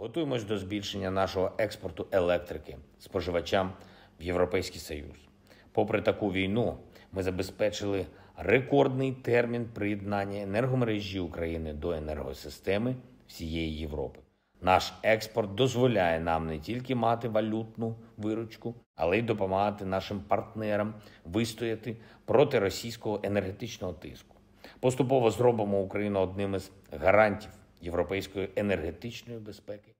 Готуємось до збільшення нашого експорту електрики споживачам в Європейський Союз. Попри таку війну, ми забезпечили рекордний термін приєднання енергомережі України до енергосистеми всієї Європи. Наш експорт дозволяє нам не тільки мати валютну виручку, але й допомагати нашим партнерам вистояти проти російського енергетичного тиску. Поступово зробимо Україну одним із гарантів європейської енергетичної безпеки.